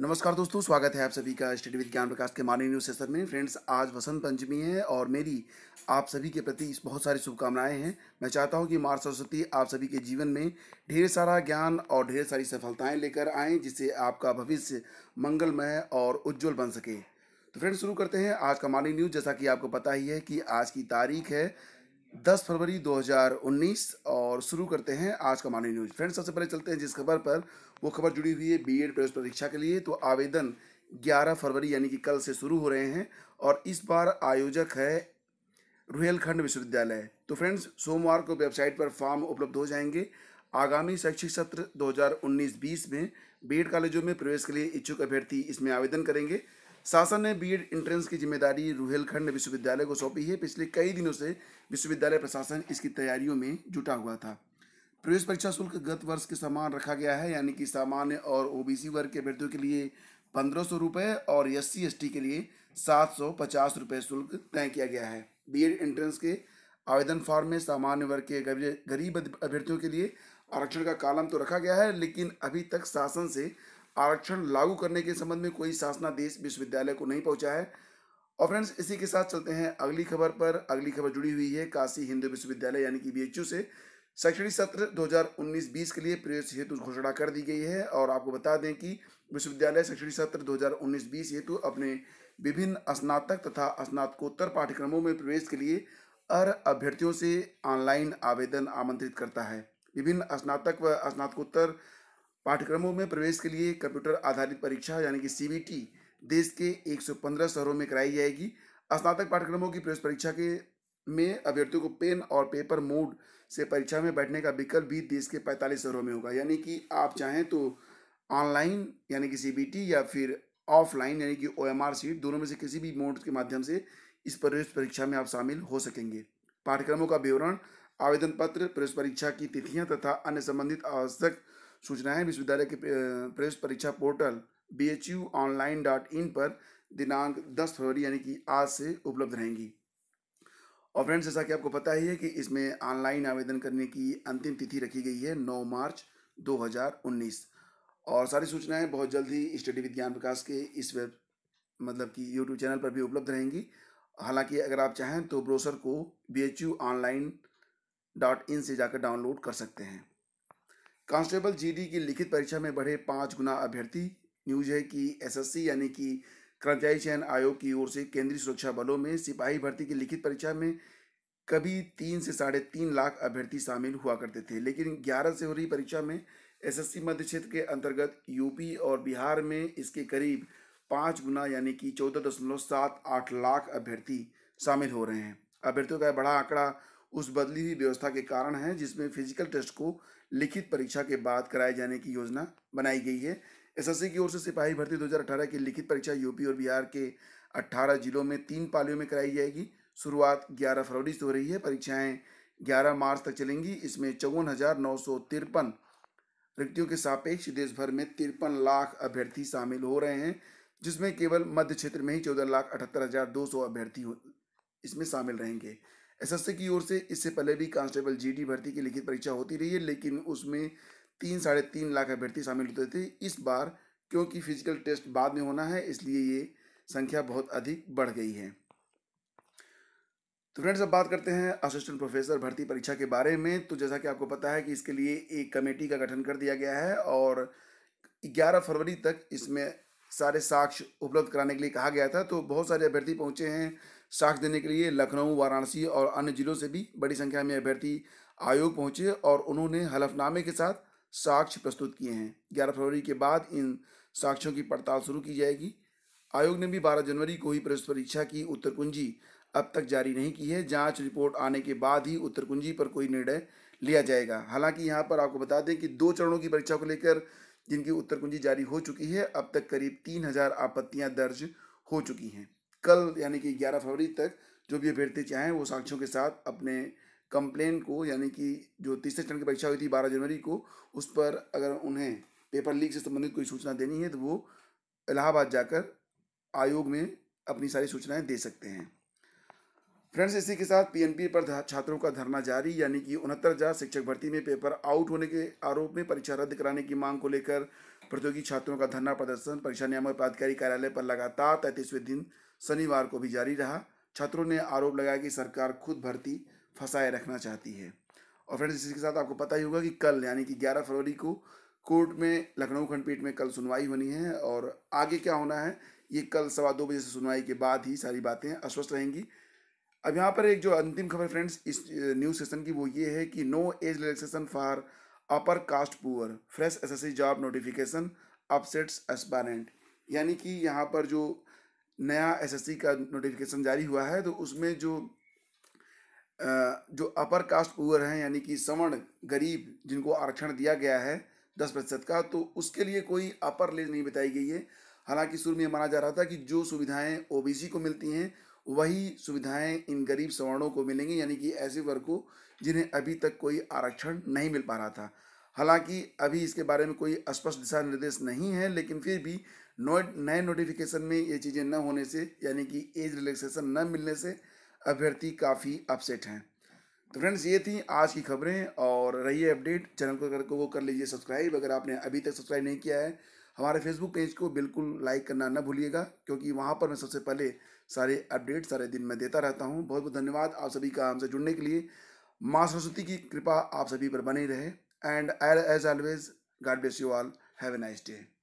नमस्कार दोस्तों स्वागत है आप सभी का स्टडी विद ज्ञान प्रकाश के माननीय न्यूज सेशन में फ्रेंड्स आज वसंत पंचमी है और मेरी आप सभी के प्रति बहुत सारी शुभकामनाएं हैं मैं चाहता हूं कि मार्च सरस्वती आप सभी के जीवन में ढेर सारा ज्ञान और ढेर सारी सफलताएं लेकर आएँ जिससे आपका भविष्य मंगलमय और उज्जवल बन सके तो फ्रेंड्स शुरू करते हैं आज का मॉर्निंग न्यूज़ जैसा कि आपको पता ही है कि आज की तारीख है दस फरवरी 2019 और शुरू करते हैं आज का मॉर्निंग न्यूज फ्रेंड्स सबसे पहले चलते हैं जिस खबर पर वो खबर जुड़ी हुई है बीएड प्रवेश परीक्षा के लिए तो आवेदन 11 फरवरी यानी कि कल से शुरू हो रहे हैं और इस बार आयोजक है रुहेलखंड विश्वविद्यालय तो फ्रेंड्स सोमवार को वेबसाइट पर फॉर्म उपलब्ध हो जाएंगे आगामी शैक्षिक सत्र दो हज़ार में बी कॉलेजों में प्रवेश के लिए इच्छुक अभ्यर्थी इसमें आवेदन करेंगे शासन ने बीएड एंट्रेंस की जिम्मेदारी रुहेलखंड विश्वविद्यालय को सौंपी है पिछले कई दिनों से विश्वविद्यालय प्रशासन इसकी तैयारियों में जुटा हुआ था प्रवेश परीक्षा शुल्क गत वर्ष के समान रखा गया है यानी कि सामान्य और ओबीसी वर्ग के अभ्यर्थियों के लिए पंद्रह सौ रुपये और एस सी के लिए सात सौ पचास रुपये शुल्क तय किया गया है बीएड एंट्रेंस के आवेदन फॉर्म में सामान्य वर्ग के गरीब अभ्यर्थियों के लिए आरक्षण का कालम तो रखा गया है लेकिन अभी तक शासन से आरक्षण लागू करने के संबंध में कोई शासनादेश विश्वविद्यालय को नहीं पहुंचा है और फ्रेंड्स इसी के साथ चलते हैं अगली खबर पर अगली खबर जुड़ी हुई है काशी हिंदू विश्वविद्यालय यानी कि बी से शैक्षणिक सत्र 2019-20 के लिए प्रवेश हेतु घोषणा कर दी गई है और आपको बता दें कि विश्वविद्यालय शैक्षणिक सत्र 2019-20 हेतु अपने विभिन्न स्नातक तथा स्नातकोत्तर पाठ्यक्रमों में प्रवेश के लिए अर अभ्यर्थियों से ऑनलाइन आवेदन आमंत्रित करता है विभिन्न स्नातक व स्नातकोत्तर पाठ्यक्रमों में प्रवेश के लिए कंप्यूटर आधारित परीक्षा यानी कि सीबीटी देश के 115 शहरों में कराई जाएगी स्नातक पाठ्यक्रमों की प्रवेश परीक्षा के में अभ्यर्थियों को पेन और पेपर मोड से परीक्षा में बैठने का विकल्प भी देश के 45 शहरों में होगा यानी कि आप चाहें तो ऑनलाइन यानी कि सीबीटी या फिर ऑफलाइन यानी कि ओएमआर सीट दोनों में से किसी भी मोड के माध्यम से इस प्रवेश परीक्षा में आप शामिल हो सकेंगे पाठ्यक्रमों का विवरण आवेदन पत्र प्रवेश परीक्षा की तिथियां तथा अन्य संबंधित आवश्यक सूचनाएं विश्वविद्यालय के प्रवेश परीक्षा portal B H U online dot in पर दिनांक 10 फरवरी यानी कि आज से उपलब्ध रहेंगी और फ्रेंड्स जैसा कि आपको पता ही है कि इसमें ऑनलाइन आवेदन करने की अंतिम तिथि रखी गई है 9 मार्च 2019 और सारी सूचनाएं बहुत जल्द ही स्टडी विज्ञान प्रकाश के इस वेब मतलब कि यूट्यूब चैनल पर भी उपलब्ध रहेंगी हालांकि अगर आप चाहें तो ब्रोसर को B H U online dot in से जाकर डाउनलोड कर सकते हैं कांस्टेबल जीडी की लिखित परीक्षा में बढ़े पाँच गुना अभ्यर्थी न्यूज है कि एसएससी यानी कि कर्मचारी चयन आयोग की ओर से केंद्रीय सुरक्षा बलों में सिपाही भर्ती की लिखित परीक्षा में कभी तीन से साढ़े तीन लाख अभ्यर्थी शामिल हुआ करते थे लेकिन ग्यारह से हो रही परीक्षा में एसएससी मध्य क्षेत्र के अंतर्गत यूपी और बिहार में इसके करीब पाँच गुना यानी कि चौदह दशमलव सात आठ लाख अभ्यर्थी शामिल हो रहे हैं अभ्यर्थियों का बड़ा आंकड़ा उस बदली हुई व्यवस्था के कारण हैं जिसमें फिजिकल टेस्ट को लिखित परीक्षा के बाद कराए जाने की योजना बनाई गई है एसएससी की ओर से सिपाही भर्ती 2018 की लिखित परीक्षा यूपी और बिहार के 18 जिलों में तीन पालियों में कराई जाएगी शुरुआत 11 फरवरी से हो रही है परीक्षाएं 11 मार्च तक चलेंगी इसमें चौवन हज़ार नौ सौ तिरपन रिक्तियों के सापेक्ष देश भर में तिरपन लाख अभ्यर्थी शामिल हो रहे हैं जिसमें केवल मध्य क्षेत्र में ही चौदह लाख अठहत्तर हज़ार दो सौ अभ्यर्थी इसमें शामिल रहेंगे एसएससी की ओर से इससे पहले भी कांस्टेबल जीडी भर्ती की लिखित परीक्षा होती रही है लेकिन उसमें तीन साढ़े तीन लाख अभ्यर्थी शामिल होते थे इस बार क्योंकि फिजिकल टेस्ट बाद में होना है इसलिए ये संख्या बहुत अधिक बढ़ गई है तो फ्रेंड्स अब बात करते हैं असिस्टेंट प्रोफेसर भर्ती परीक्षा के बारे में तो जैसा कि आपको पता है कि इसके लिए एक कमेटी का गठन कर दिया गया है और 11 फरवरी तक इसमें सारे साक्ष्य उपलब्ध कराने के लिए कहा गया था तो बहुत सारे अभ्यर्थी पहुंचे हैं साक्ष्य देने के लिए लखनऊ वाराणसी और अन्य जिलों से भी बड़ी संख्या में अभ्यर्थी आयोग पहुंचे और उन्होंने हलफनामे के साथ साक्ष्य प्रस्तुत किए हैं ग्यारह फरवरी के बाद इन साक्ष्यों की पड़ताल शुरू की जाएगी आयोग ने भी बारह जनवरी को ही प्रवेश परीक्षा की उत्तर कुंजी अब तक जारी नहीं की है जांच रिपोर्ट आने के बाद ही उत्तर कुंजी पर कोई निर्णय लिया जाएगा हालांकि यहाँ पर आपको बता दें कि दो चरणों की परीक्षा को लेकर जिनकी उत्तर कुंजी जारी हो चुकी है अब तक करीब तीन हजार आपत्तियां दर्ज हो चुकी हैं कल यानी कि 11 फरवरी तक जो भी अभ्यर्थी चाहें वो साक्ष्यों के साथ अपने कंप्लेन को यानी कि जो तीसरे चरण की परीक्षा हुई थी बारह जनवरी को उस पर अगर उन्हें पेपर लीक से संबंधित कोई सूचना देनी है तो वो इलाहाबाद जाकर आयोग में अपनी सारी सूचनाएं दे सकते हैं फ्रेंड्स इसी के साथ पीएनपी पर छात्रों का धरना जारी यानी कि उनहत्तर हजार शिक्षक भर्ती में पेपर आउट होने के आरोप में परीक्षा रद्द कराने की मांग को लेकर प्रतियोगी छात्रों का धरना प्रदर्शन परीक्षा नियामक प्राधिकारी कार्यालय पर लगातार तैतीसवें दिन शनिवार को भी जारी रहा छात्रों ने आरोप लगाया कि सरकार खुद भर्ती फंसाए रखना चाहती है और फ्रेंड्स इसी के साथ आपको पता ही होगा कि कल यानी कि ग्यारह फरवरी को कोर्ट में लखनऊ खंडपीठ में कल सुनवाई होनी है और आगे क्या होना है ये कल सवा दो बजे से सुनवाई के बाद ही सारी बातें अस्वस्थ रहेंगी अब यहाँ पर एक जो अंतिम खबर फ्रेंड्स इस न्यूज सेशन की वो ये है कि no age relaxation for upper caste poor fresh SSC job notification upsets aspirant यानी कि यहाँ पर जो नया एसएससी का नोटिफिकेशन जारी हुआ है तो उसमें जो जो अपर कास्ट पुअर हैं यानी कि सवर्ण गरीब जिनको आरक्षण दिया गया है दस प्रतिशत का तो उसके लिए कोई अपर लेज नहीं बताई गई है हालांकि शुरू में माना जा रहा था कि जो सुविधाएं ओबीसी को मिलती हैं वही सुविधाएं इन गरीब सवर्णों को मिलेंगी यानी कि ऐसे वर्ग को जिन्हें अभी तक कोई आरक्षण नहीं मिल पा रहा था हालांकि अभी इसके बारे में कोई स्पष्ट दिशा निर्देश नहीं है लेकिन फिर भी नोट नए नोटिफिकेशन में ये चीज़ें न होने से यानी कि एज रिलैक्सेशन न मिलने से अभ्यर्थी काफ़ी अपसेट हैं तो फ्रेंड्स ये थी आज की खबरें और रही है अपडेट चैनल को करके वो कर लीजिए सब्सक्राइब अगर आपने अभी तक सब्सक्राइब नहीं किया है हमारे फेसबुक पेज को बिल्कुल लाइक करना न भूलिएगा क्योंकि वहाँ पर मैं सबसे पहले सारे अपडेट सारे दिन मैं देता रहता हूँ बहुत बहुत धन्यवाद आप सभी का हमसे जुड़ने के लिए माँ सरस्वती की कृपा आप सभी पर बनी रहे and as always God bless you all have a nice day